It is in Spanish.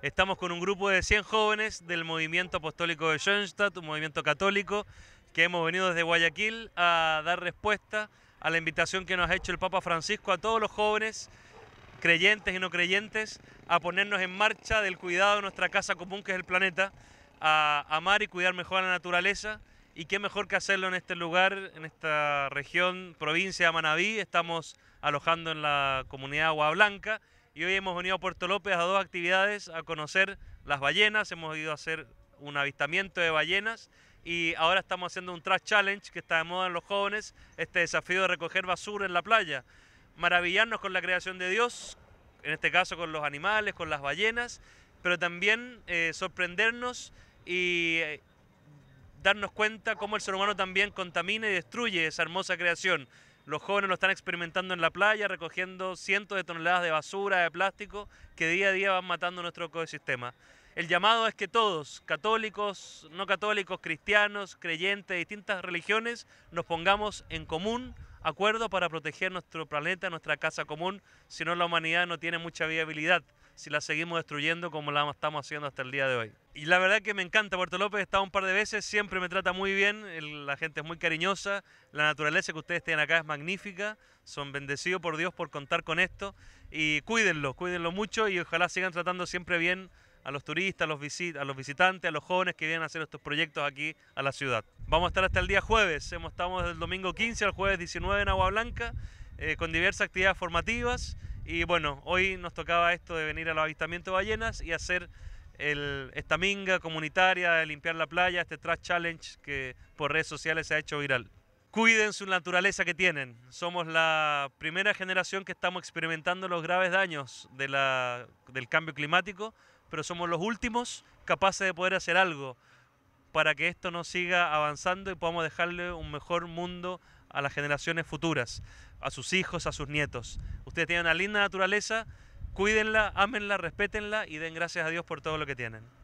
Estamos con un grupo de 100 jóvenes del movimiento apostólico de Schoenstatt, un movimiento católico, que hemos venido desde Guayaquil a dar respuesta a la invitación que nos ha hecho el Papa Francisco a todos los jóvenes, creyentes y no creyentes, a ponernos en marcha del cuidado de nuestra casa común que es el planeta, a amar y cuidar mejor a la naturaleza. Y qué mejor que hacerlo en este lugar, en esta región, provincia de Manabí. Estamos alojando en la comunidad Agua Blanca y hoy hemos venido a Puerto López a dos actividades, a conocer las ballenas, hemos ido a hacer un avistamiento de ballenas y ahora estamos haciendo un trash challenge que está de moda en los jóvenes, este desafío de recoger basura en la playa, maravillarnos con la creación de Dios, en este caso con los animales, con las ballenas, pero también eh, sorprendernos y eh, darnos cuenta cómo el ser humano también contamina y destruye esa hermosa creación. Los jóvenes lo están experimentando en la playa, recogiendo cientos de toneladas de basura, de plástico, que día a día van matando nuestro ecosistema. El llamado es que todos, católicos, no católicos, cristianos, creyentes, de distintas religiones, nos pongamos en común acuerdo para proteger nuestro planeta, nuestra casa común, si no la humanidad no tiene mucha viabilidad, si la seguimos destruyendo como la estamos haciendo hasta el día de hoy. Y la verdad que me encanta Puerto López, he estado un par de veces, siempre me trata muy bien, la gente es muy cariñosa, la naturaleza que ustedes tienen acá es magnífica, son bendecidos por Dios por contar con esto y cuídenlo, cuídenlo mucho y ojalá sigan tratando siempre bien a los turistas, a los, visitantes, a los jóvenes que vienen a hacer estos proyectos aquí a la ciudad. Vamos a estar hasta el día jueves, estamos del domingo 15 al jueves 19 en Agua Blanca eh, con diversas actividades formativas y bueno, hoy nos tocaba esto de venir al avistamiento de ballenas y hacer el, esta minga comunitaria de limpiar la playa, este trash challenge que por redes sociales se ha hecho viral. Cuiden su naturaleza que tienen. Somos la primera generación que estamos experimentando los graves daños de del cambio climático, pero somos los últimos capaces de poder hacer algo para que esto no siga avanzando y podamos dejarle un mejor mundo a las generaciones futuras, a sus hijos, a sus nietos. Ustedes tienen una linda naturaleza cuídenla, ámenla, respétenla y den gracias a Dios por todo lo que tienen.